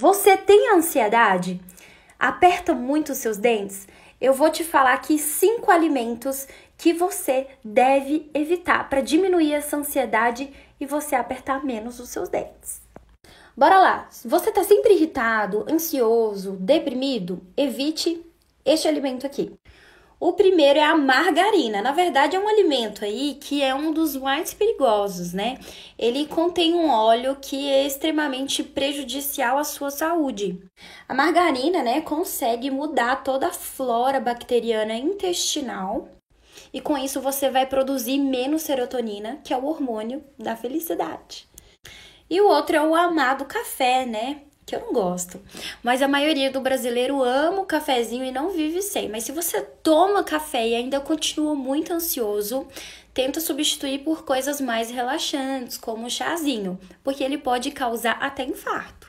Você tem ansiedade? Aperta muito os seus dentes? Eu vou te falar aqui cinco alimentos que você deve evitar para diminuir essa ansiedade e você apertar menos os seus dentes. Bora lá! Você está sempre irritado, ansioso, deprimido? Evite este alimento aqui. O primeiro é a margarina. Na verdade, é um alimento aí que é um dos mais perigosos, né? Ele contém um óleo que é extremamente prejudicial à sua saúde. A margarina, né, consegue mudar toda a flora bacteriana intestinal e com isso você vai produzir menos serotonina, que é o hormônio da felicidade. E o outro é o amado café, né? que eu não gosto. Mas a maioria do brasileiro ama o cafezinho e não vive sem. Mas se você toma café e ainda continua muito ansioso, tenta substituir por coisas mais relaxantes, como o chazinho, porque ele pode causar até infarto.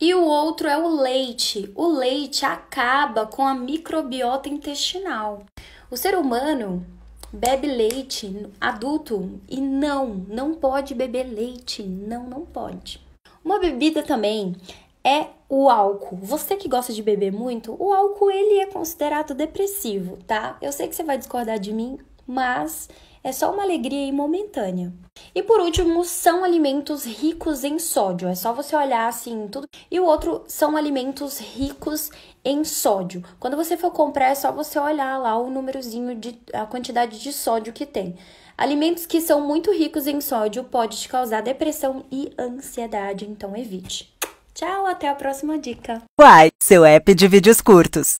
E o outro é o leite. O leite acaba com a microbiota intestinal. O ser humano bebe leite adulto e não, não pode beber leite, não, não pode. Uma bebida também é o álcool. Você que gosta de beber muito, o álcool ele é considerado depressivo, tá? Eu sei que você vai discordar de mim, mas é só uma alegria momentânea. E por último, são alimentos ricos em sódio. É só você olhar assim tudo. E o outro são alimentos ricos em sódio. Quando você for comprar, é só você olhar lá o númerozinho de a quantidade de sódio que tem. Alimentos que são muito ricos em sódio pode te causar depressão e ansiedade, então evite. Tchau, até a próxima dica. Uai, seu app de vídeos curtos.